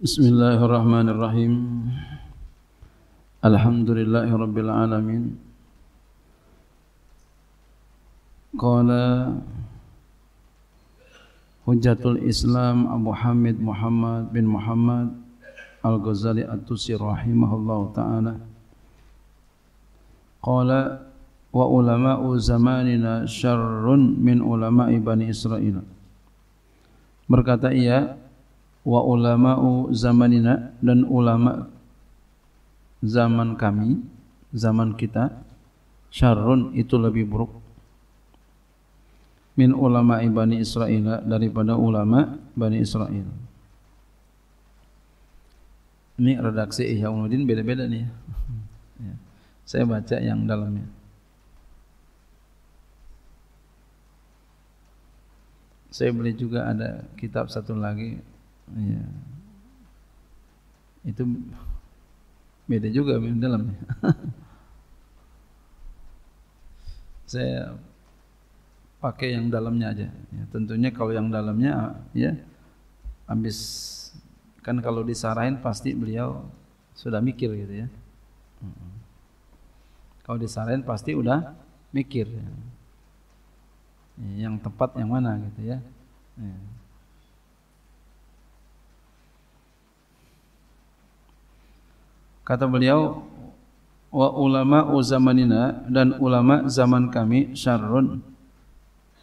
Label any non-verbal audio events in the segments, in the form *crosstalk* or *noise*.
Bismillahirrahmanirrahim Alhamdulillahirrabbilalamin Qala Hujatul Islam Abu Hamid Muhammad bin Muhammad Al-Ghazali At-Tusir Rahimahullah Ta'ala Qala Wa zamanina syarrun min ulama'i Bani Israel Berkata ia wa ulama'u zamanina dan ulama zaman kami, zaman kita syarrun itu lebih buruk min ulama ibani Israel daripada ulama Bani Israel. Ini redaksi Ihya Umudin beda-beda nih ya. Saya baca yang dalamnya. Saya beli juga ada kitab satu lagi ya. itu beda juga di dalamnya *laughs* saya pakai yang dalamnya aja ya, tentunya kalau yang dalamnya ya habis kan kalau disarahin pasti beliau sudah mikir gitu ya kalau disarahin pasti udah mikir ya. yang tepat yang mana gitu ya, ya. Kata beliau, wa ulama zamanina dan ulama zaman kami syarrun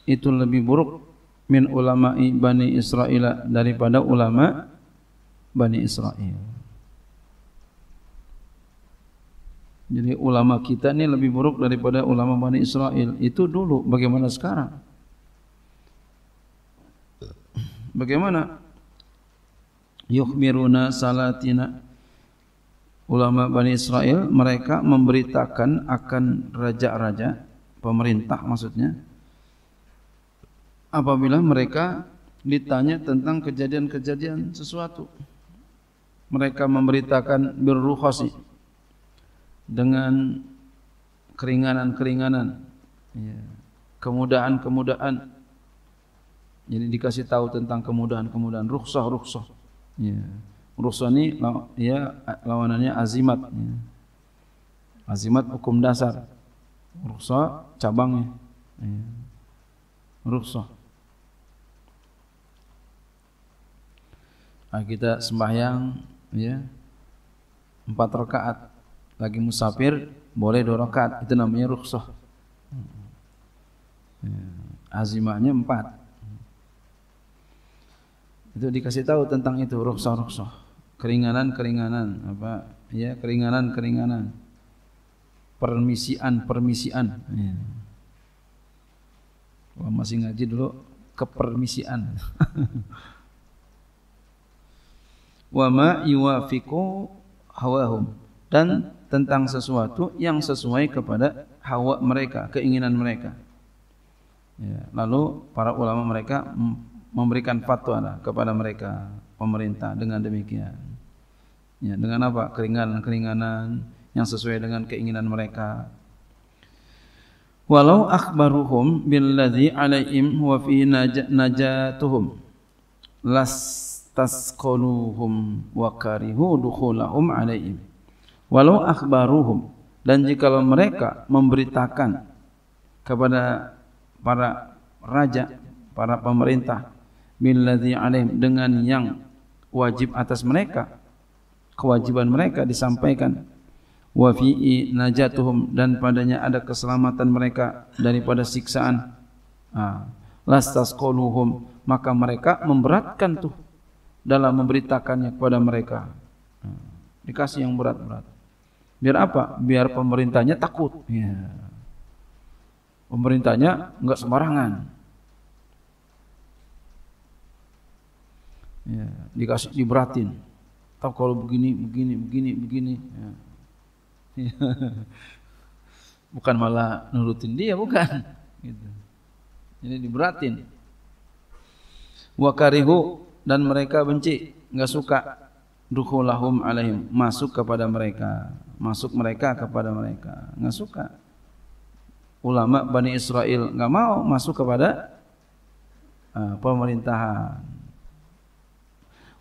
itu lebih buruk min ulama Bani Israel daripada ulama Bani Israel. Jadi ulama kita ini lebih buruk daripada ulama Bani Israel. Itu dulu bagaimana sekarang? Bagaimana? Yukhbiruna salatina ulama Bani Israel mereka memberitakan akan raja-raja pemerintah maksudnya apabila mereka ditanya tentang kejadian-kejadian sesuatu mereka memberitakan birruhasi dengan keringanan-keringanan ya, kemudahan-kemudahan jadi dikasih tahu tentang kemudahan-kemudahan rukhsah-rukhsah ya yeah. Rusoni ya lawanannya azimat. Azimat hukum dasar. Rusa cabangnya. Ya. Nah, kita sembahyang ya empat rakaat lagi musafir boleh dua rakaat itu namanya rukhsah ya. azimahnya empat itu dikasih tahu tentang itu rukhsah rukhsah keringanan-keringanan apa ya keringanan-keringanan permisian-permisian ya. masih ngaji dulu kepermisian *laughs* wa ma yuwafiqu hawahum dan tentang sesuatu yang sesuai kepada hawa mereka, keinginan mereka. Ya, lalu para ulama mereka memberikan fatwa kepada mereka pemerintah dengan demikian ya, dengan apa keringanan-keringanan yang sesuai dengan keinginan mereka walau akhbaruhum billadhi alaihim wa fi najatuhum las tasqaluhum wa karihu dukhulahum alaihim walau akhbaruhum dan jikalau mereka memberitakan kepada para raja, para pemerintah billadzi alaihim dengan yang wajib atas mereka kewajiban mereka disampaikan wa fi'i najatuhum dan padanya ada keselamatan mereka daripada siksaan ah lastasqaluhum maka mereka memberatkan tuh dalam memberitakannya kepada mereka dikasih yang berat-berat biar apa biar pemerintahnya takut ya. pemerintahnya enggak sembarangan ya. dikasih diberatin Tetap kalau begini, begini, begini, begini. Ya. *laughs* bukan malah nurutin dia, bukan. Gitu. Jadi diberatin. Wakarihu dan mereka benci, nggak suka. Dukhulahum alaihim masuk kepada mereka, masuk mereka kepada mereka, nggak suka. Ulama Bani Israel nggak mau masuk kepada uh, pemerintahan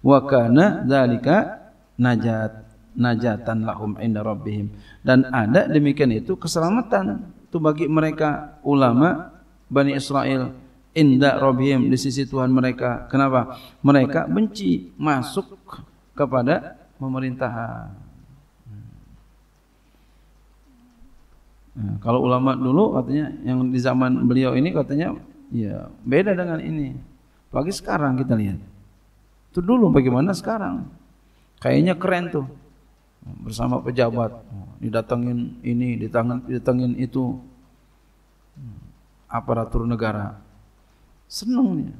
wa kana dzalika najat najatan lahum inda rabbihim dan ada demikian itu keselamatan itu bagi mereka ulama Bani Israel inda rabbihim di sisi Tuhan mereka kenapa mereka benci masuk kepada pemerintahan nah, kalau ulama dulu katanya yang di zaman beliau ini katanya ya beda dengan ini. bagi sekarang kita lihat. Itu dulu bagaimana sekarang? Kayaknya keren tuh. Bersama pejabat, didatengin ini, ditangan didatengin itu. Aparatur negara. Senangnya.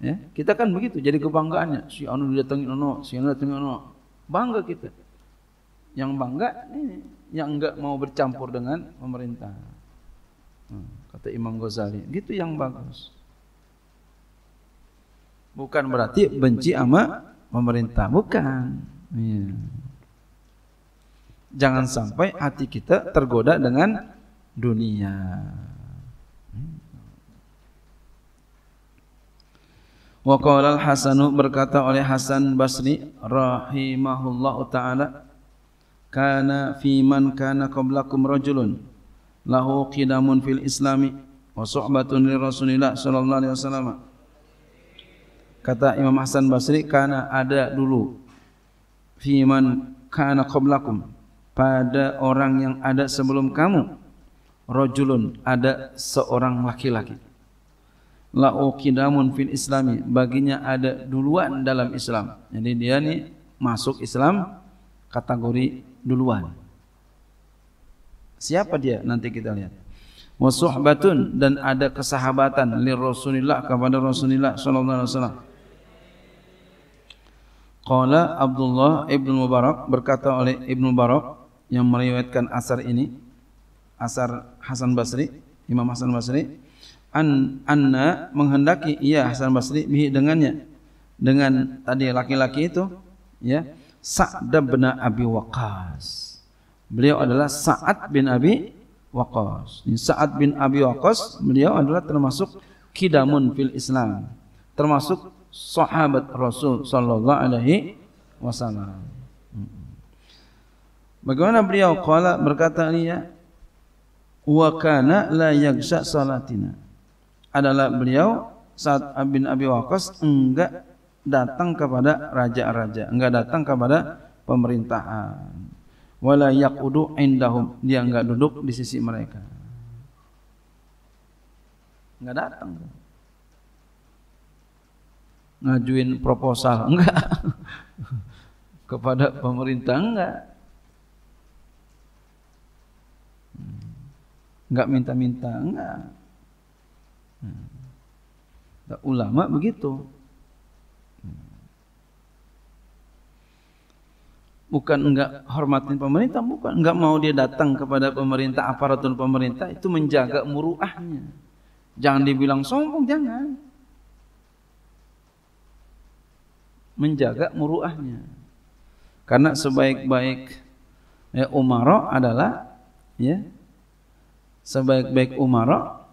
Ya, kita kan begitu, jadi kebanggaannya. Si anu didatengin ono, si anu didatengin ono. Bangga kita. Yang bangga ini, yang enggak mau bercampur dengan pemerintah. Hmm, kata Imam Ghazali, gitu yang bagus. Bukan berarti benci sama pemerintah, bukan. Ya. Jangan sampai hati kita tergoda dengan dunia. Wa qala al berkata oleh Hasan Basri Rahimahullah taala kana fi man kana qablakum rajulun lahu qidamun fil islami wa suhbatun li sallallahu alaihi wasallam Kata Imam Hasan Basri, karena ada dulu fiman kana qablakum pada orang yang ada sebelum kamu rojulun ada seorang laki-laki la'uqidamun fil islami baginya ada duluan dalam Islam jadi dia nih masuk Islam kategori duluan siapa dia nanti kita lihat wasuhbatun dan ada kesahabatan li Rasulillah kepada Rasulillah sallallahu alaihi wasallam Qala Abdullah Ibnu Mubarak berkata oleh Ibnu Mubarak yang meriwayatkan asar ini asar Hasan Basri Imam Hasan Basri an anna menghendaki ia Hasan Basri bihi dengannya dengan tadi laki-laki itu ya Sa'd bin Abi Waqqas. Beliau adalah Sa'ad bin Abi Waqqas. Sa'ad bin Abi Waqqas beliau adalah termasuk kidamun fil Islam. Termasuk sahabat Rasul sallallahu alaihi wasallam. Bagaimana beliau qala berkata dia wa kana la yaghsha salatina. Adalah beliau saat bin Abi Waqqas enggak datang kepada raja-raja, enggak datang kepada pemerintahan. Wala yaqudu indahum. Dia enggak duduk di sisi mereka. Enggak datang ngajuin proposal *laughs* enggak kepada pemerintah enggak enggak minta-minta enggak enggak ulama begitu bukan enggak hormatin pemerintah bukan enggak mau dia datang kepada pemerintah aparatur pemerintah itu menjaga muruahnya jangan dibilang sombong jangan menjaga muruahnya. Karena sebaik-baik ya, adalah ya, ya. sebaik-baik umara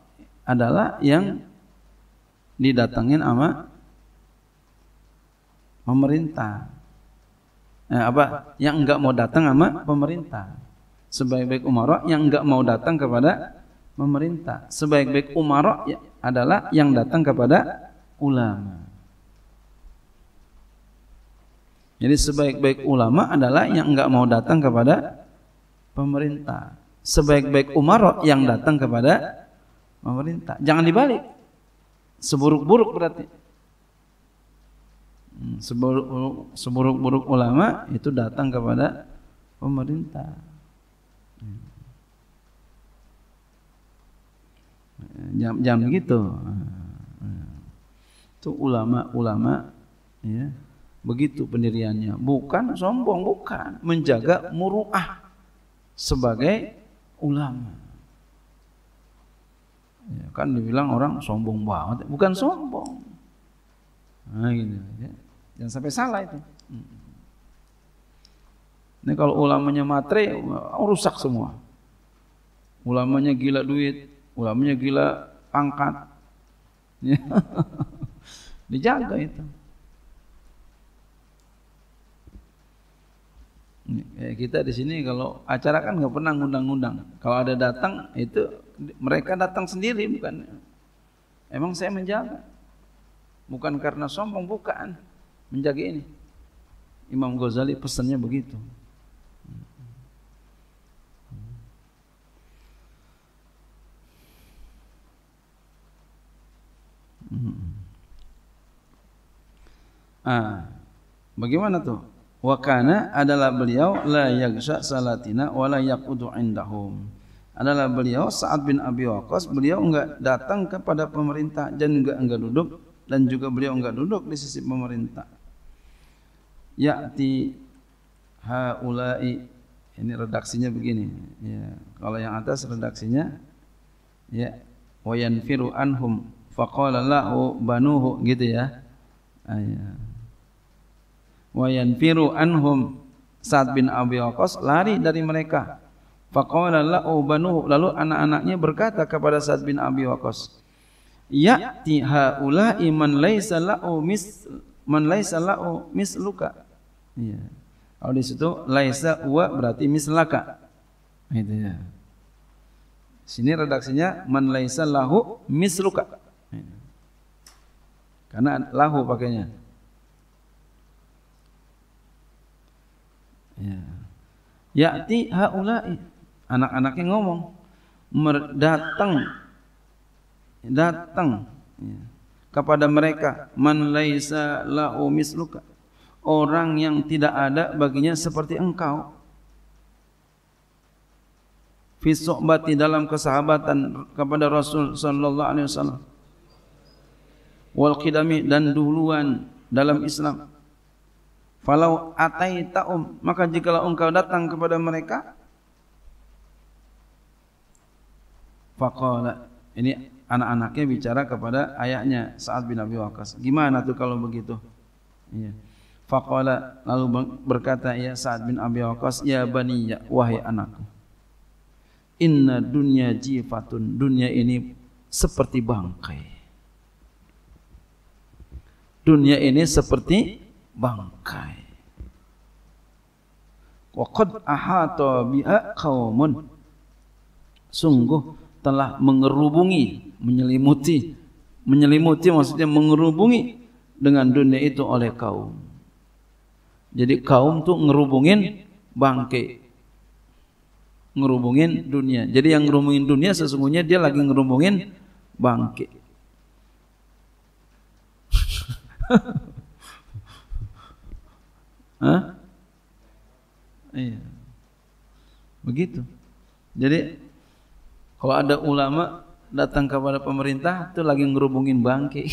adalah ya. yang didatangin sama pemerintah. Ya, apa yang enggak mau datang sama pemerintah. Sebaik-baik umaro yang enggak mau datang kepada pemerintah. Sebaik-baik umaro adalah yang datang kepada ulama. Jadi sebaik-baik ulama adalah yang enggak mau datang kepada pemerintah. Sebaik-baik umar yang datang kepada pemerintah. Jangan dibalik. Seburuk-buruk berarti. Hmm, seburuk-buruk ulama itu datang kepada pemerintah. Jam-jam gitu. Hmm, hmm. Itu ulama-ulama ya. Begitu pendiriannya. Bukan sombong, bukan. Menjaga muruah sebagai ulama. Ya, kan dibilang orang sombong banget. Bukan sombong. Nah, gitu, Jangan sampai salah itu. Hmm. Ini kalau ulamanya matre, rusak semua. Ulamanya gila duit, ulamanya gila pangkat. *laughs* Ya. Dijaga itu. Ya, kita di sini kalau acara kan nggak pernah ngundang-ngundang. Kalau ada datang itu mereka datang sendiri bukan. Emang saya menjaga. Bukan karena sombong bukan. Menjaga ini. Imam Ghazali pesannya begitu. Hmm. Ah, bagaimana tuh? wa kana adalah beliau la yaghsha salatina wa la yaqudu indahum adalah beliau Sa'ad bin Abi Waqqas beliau enggak datang kepada pemerintah dan juga enggak duduk dan juga beliau enggak duduk di sisi pemerintah ya'ti haula'i ini redaksinya begini ya kalau yang atas redaksinya ya yanfiru anhum faqala lahu banuhu gitu ya ayah ya wa yanfiru anhum Sa'ad bin Abi Waqqas lari dari mereka. Faqala la'u banuhu lalu anak-anaknya berkata kepada Sa'ad bin Abi Waqqas Ya'ti haula'i man laisa la'u mis man laisa la'u misluka. Iya. Kalau di situ laisa wa berarti mislaka. Itu ya. Sini redaksinya man laisa lahu misluka. Iya. Karena lahu pakainya. Yakti ya. haulai. Anak-anaknya ngomong. Datang. Datang. Ya. Kepada mereka. Man laisa lau misluka. Orang yang tidak ada baginya seperti engkau. Fi sohbati dalam kesahabatan kepada Rasul sallallahu alaihi wasallam. Wal qidami dan duluan dalam Islam Falau taum maka jikalau engkau datang kepada mereka faqala. Ini anak-anaknya bicara kepada ayahnya saat bin Abi wakas Gimana tuh kalau begitu? Iya. lalu berkata ya saat bin Abi wakas "Ya bani, ya, wahai anakku. Inna dunya jifatun. Dunia ini seperti bangkai. Dunia ini seperti bangkai. Wa qad ahata bi'a qaumun. Sungguh telah mengerubungi, menyelimuti, menyelimuti maksudnya mengerubungi dengan dunia itu oleh kaum. Jadi kaum tuh ngerubungin bangkai. Ngerubungin dunia. Jadi yang ngerubungin dunia sesungguhnya dia lagi ngerubungin bangkai. *laughs* Hah? Iya. Begitu. Jadi kalau ada ulama datang kepada pemerintah itu lagi ngerubungin bangke.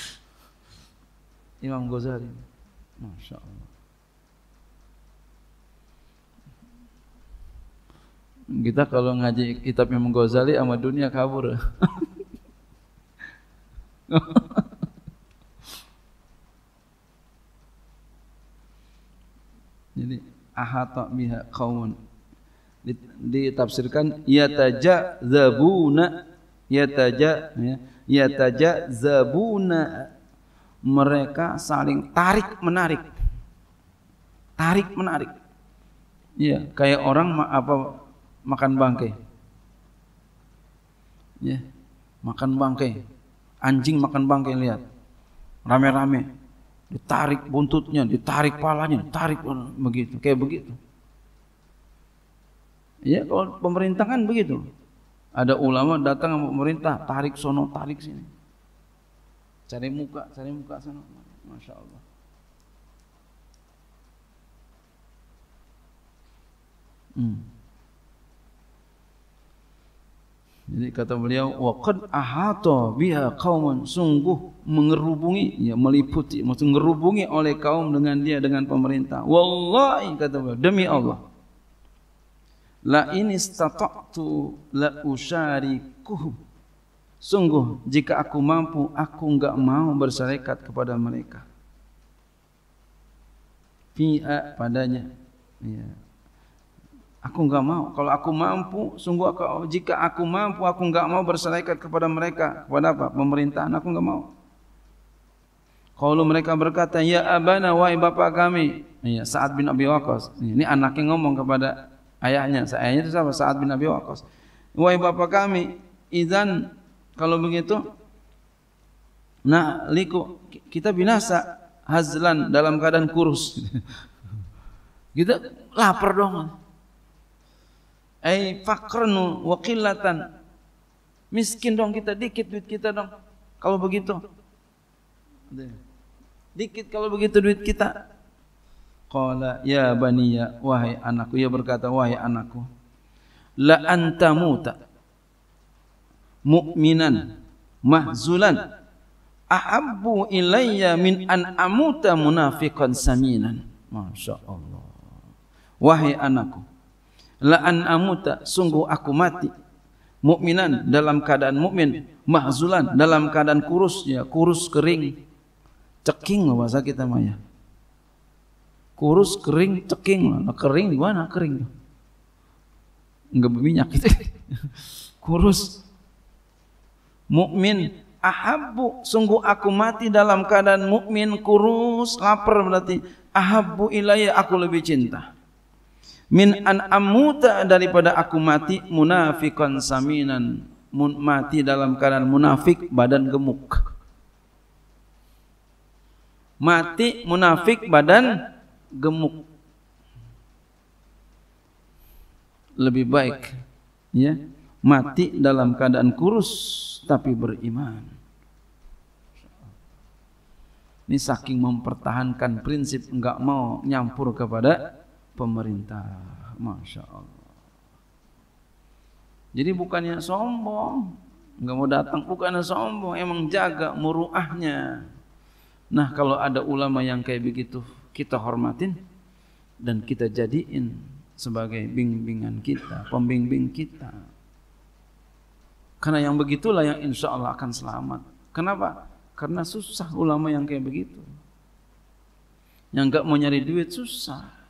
*laughs* Imam Ghazali. Masya Allah. Kita kalau ngaji kitab Imam Ghazali sama dunia kabur. *laughs* ahata biha qaumun ditafsirkan zabuna yataja ya zabuna mereka saling tarik menarik tarik menarik ya kayak orang ma apa makan bangkai ya makan bangkai anjing makan bangkai lihat rame-rame Ditarik buntutnya, ditarik palanya, tarik begitu, kayak begitu. Ya kalau pemerintah kan begitu. Ada ulama datang sama pemerintah, tarik sono, tarik sini. Cari muka, cari muka sana. Masya Allah. Hmm. Jadi kata beliau, waqad ahata biha qauman sungguh mengerubungi ya meliputi maksud mengerubungi oleh kaum dengan dia dengan pemerintah. Wallahi kata beliau, demi Allah. La in istata'tu la usyarikuhum. Sungguh jika aku mampu aku enggak mau bersyarikat kepada mereka. Fi'a padanya. Ya. Aku enggak mau. Kalau aku mampu, sungguh aku, jika aku mampu, aku enggak mau berserikat kepada mereka. Kepada apa? Pemerintahan, aku enggak mau. Kalau mereka berkata, Ya abana, wahai bapak kami. Ya, Sa'ad bin Abi Wakos. Iya, ini anaknya ngomong kepada ayahnya. Ayahnya itu siapa? Sa'ad bin Abi Wahai bapak kami, izan, kalau begitu, nah liku, kita binasa hazlan dalam keadaan kurus. *laughs* Kita lapar dong. Ai fakrun wa qillatan. Miskin dong kita dikit duit kita dong. Kalau begitu. Dikit kalau begitu duit kita. Qala ya baniya wahai anakku. Ia berkata wahai anakku. La antamuta mu'minan mahzulan ahabbu ilayya min an amuta munafiqan saminan. Masya Allah. Wahai anakku la'an amuta sungguh aku mati mukminan dalam keadaan mukmin mahzulan dalam keadaan kurus ya kurus kering ceking bahasa kita Maya kurus kering ceking nah, kering di mana kering enggak berminyak itu, *laughs* kurus mukmin ahabbu sungguh aku mati dalam keadaan mukmin kurus lapar berarti ahabbu ilayya aku lebih cinta min an amuta daripada aku mati munafikon saminan mati dalam keadaan munafik badan gemuk mati munafik badan gemuk lebih baik ya mati dalam keadaan kurus tapi beriman ini saking mempertahankan prinsip enggak mau nyampur kepada pemerintah. Masya Allah. Jadi bukannya sombong, nggak mau datang, bukannya sombong, emang jaga muruahnya. Nah kalau ada ulama yang kayak begitu, kita hormatin dan kita jadiin sebagai bimbingan kita, pembimbing kita. Karena yang begitulah yang insya Allah akan selamat. Kenapa? Karena susah ulama yang kayak begitu. Yang gak mau nyari duit susah.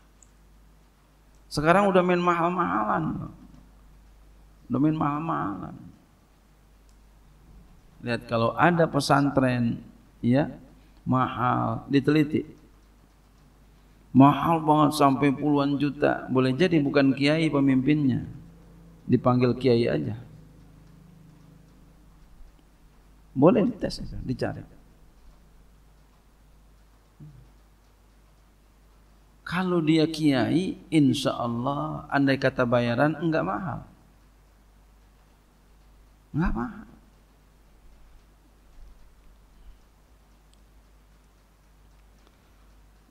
Sekarang udah main mahal-mahalan. Udah main mahal-mahalan. Lihat kalau ada pesantren ya mahal diteliti. Mahal banget sampai puluhan juta. Boleh jadi bukan kiai pemimpinnya. Dipanggil kiai aja. Boleh dites, dicari. Kalau dia kiai, insya Allah, andai kata bayaran enggak mahal. Enggak mahal.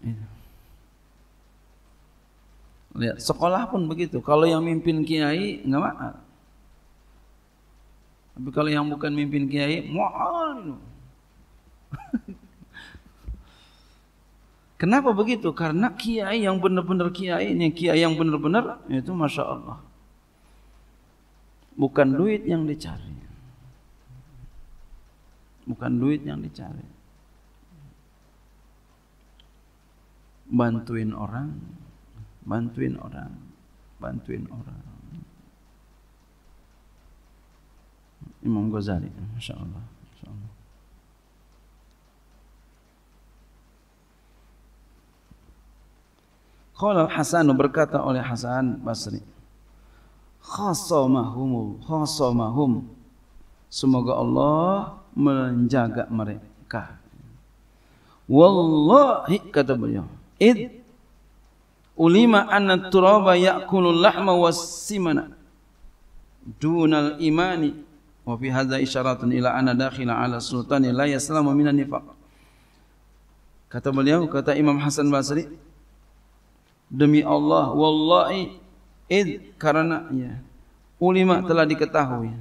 Iya. Lihat, sekolah pun begitu. Kalau yang mimpin kiai enggak mahal. Tapi kalau yang bukan mimpin kiai, mahal. Kenapa begitu? Karena kiai yang benar-benar kiai ini, kiai yang benar-benar itu masya Allah. Bukan duit yang dicari, bukan duit yang dicari. Bantuin orang, bantuin orang, bantuin orang. Imam Ghazali, masya Allah. Qala Hasan berkata oleh Hasan Basri. Khasamahum khasamahum. Semoga Allah menjaga mereka. Wallahi kata beliau. Id ulima anna turaba ya'kulul lahma was dunal imani wa fi hadza isyaratun ila anna dakhila ala sultani la yaslamu minan nifaq kata beliau kata Imam Hasan Basri demi Allah wallahi id karena ya ulima telah diketahui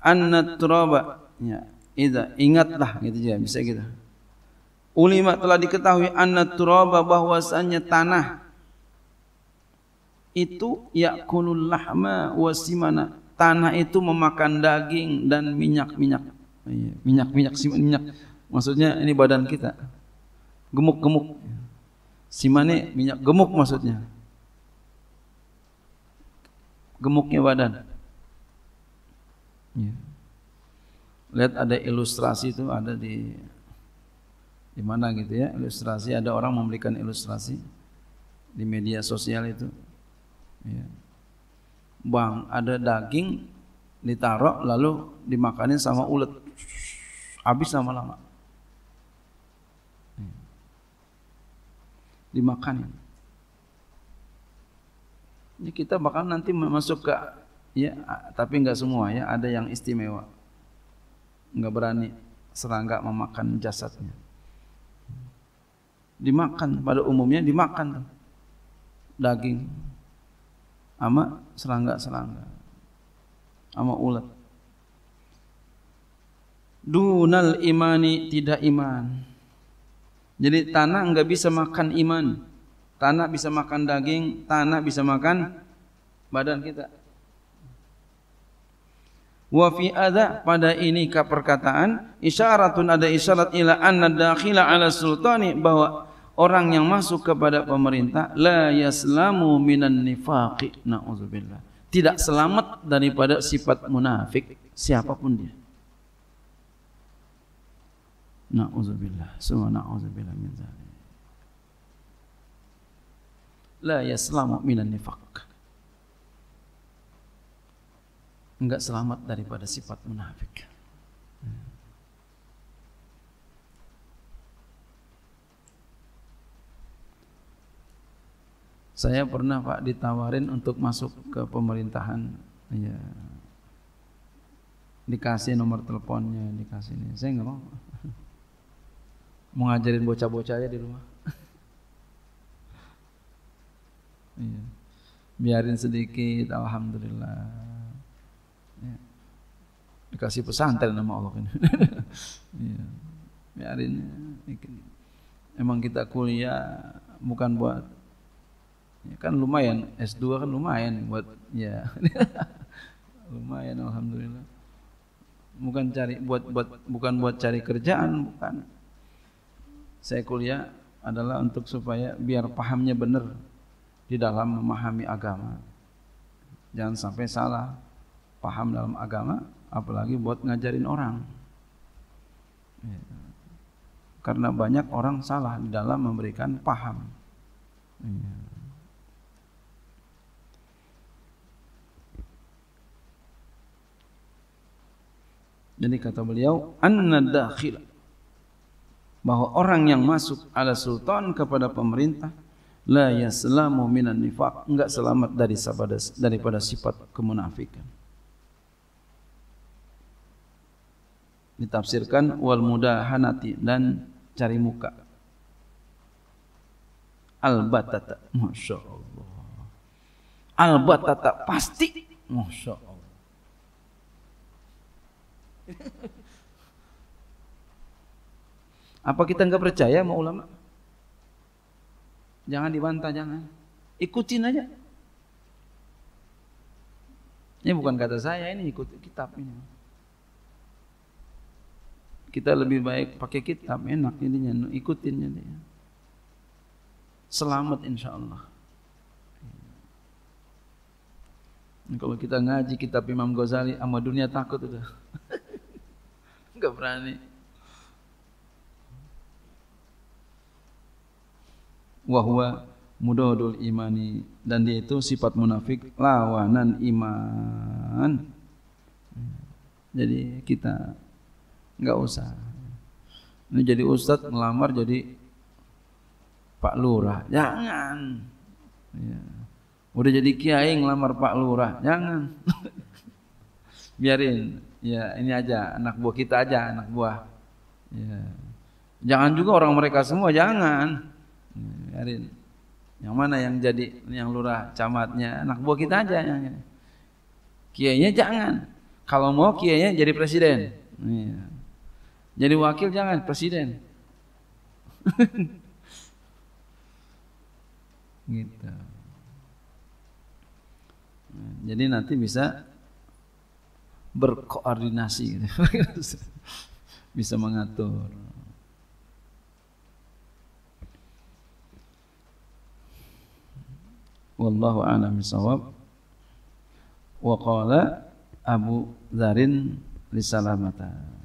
anna turaba ya idza ingatlah gitu ya bisa kita gitu. ulima telah diketahui anna turaba bahwasanya tanah itu yakulul lahma wasimana tanah itu memakan daging dan minyak-minyak iya, minyak-minyak minyak maksudnya ini badan kita gemuk-gemuk Si Simane minyak gemuk maksudnya. Gemuknya badan. Ya. Lihat ada ilustrasi itu ada di di mana gitu ya ilustrasi ada orang memberikan ilustrasi di media sosial itu. Ya. Bang ada daging ditaruh lalu dimakanin sama ulet habis lama-lama. dimakan Ini kita bakal nanti masuk ke ya tapi nggak semua ya ada yang istimewa nggak berani serangga memakan jasadnya dimakan pada umumnya dimakan daging ama serangga-serangga ama ulat dunal imani tidak iman jadi tanah enggak bisa makan iman. Tanah bisa makan daging, tanah bisa makan badan kita. Wa fi ada pada ini ka perkataan isyaratun ada isyarat ila anna dakhila ala sultani bahwa orang yang masuk kepada pemerintah la yaslamu minan nifaqi naudzubillah tidak selamat daripada sifat munafik siapapun dia Na'udzubillah. Semua na'udzubillah min zalim. La yaslamu minan nifak Enggak selamat daripada sifat munafik. Saya pernah Pak ditawarin untuk masuk ke pemerintahan. Ya. Dikasih nomor teleponnya, dikasih ini. Saya enggak mau mau ngajarin bocah-bocah aja di rumah. *laughs* Iya. Biarin sedikit, alhamdulillah. Ya. Dikasih pesantren sama Allah kan. *laughs* ini. Iya. Biarin. Ya, Emang kita kuliah bukan buat ya kan lumayan S2 kan lumayan buat ya *laughs* lumayan alhamdulillah bukan cari buat buat bukan buat cari kerjaan bukan saya kuliah adalah untuk supaya biar pahamnya benar di dalam memahami agama. Jangan sampai salah paham dalam agama, apalagi buat ngajarin orang. Karena banyak orang salah di dalam memberikan paham. Jadi kata beliau, an nadakhilah bahwa orang yang masuk ala sultan kepada pemerintah la yaslamu minan nifaq enggak selamat dari daripada daripada sifat kemunafikan ditafsirkan wal mudahanati dan cari muka al batata masya Allah al batata pasti masya Allah *laughs* Apa kita nggak percaya mau ulama? Jangan dibantah, jangan. Ikutin aja. Ini bukan kata saya, ini ikut kitab ini. Kita lebih baik pakai kitab, enak intinya ikutin ini Selamat insya Allah. Kalau kita ngaji kitab Imam Ghazali sama dunia takut udah. *laughs* Enggak berani. wahwa mudadul imani dan dia itu sifat munafik lawanan iman. Jadi kita nggak usah. Ini jadi ustadz melamar jadi Pak Lurah, jangan. Ya. Udah jadi kiai ngelamar Pak Lurah, jangan. *laughs* Biarin. Ya ini aja anak buah kita aja anak buah. Ya. Jangan juga orang mereka semua jangan biarin yang mana yang jadi yang lurah camatnya anak buah kita aja yang kiainya jangan kalau mau kiainya jadi presiden iya. jadi wakil jangan presiden *laughs* gitu jadi nanti bisa berkoordinasi *laughs* bisa mengatur wallahu a'lam bisawab wa qala Abu Dzarin li mata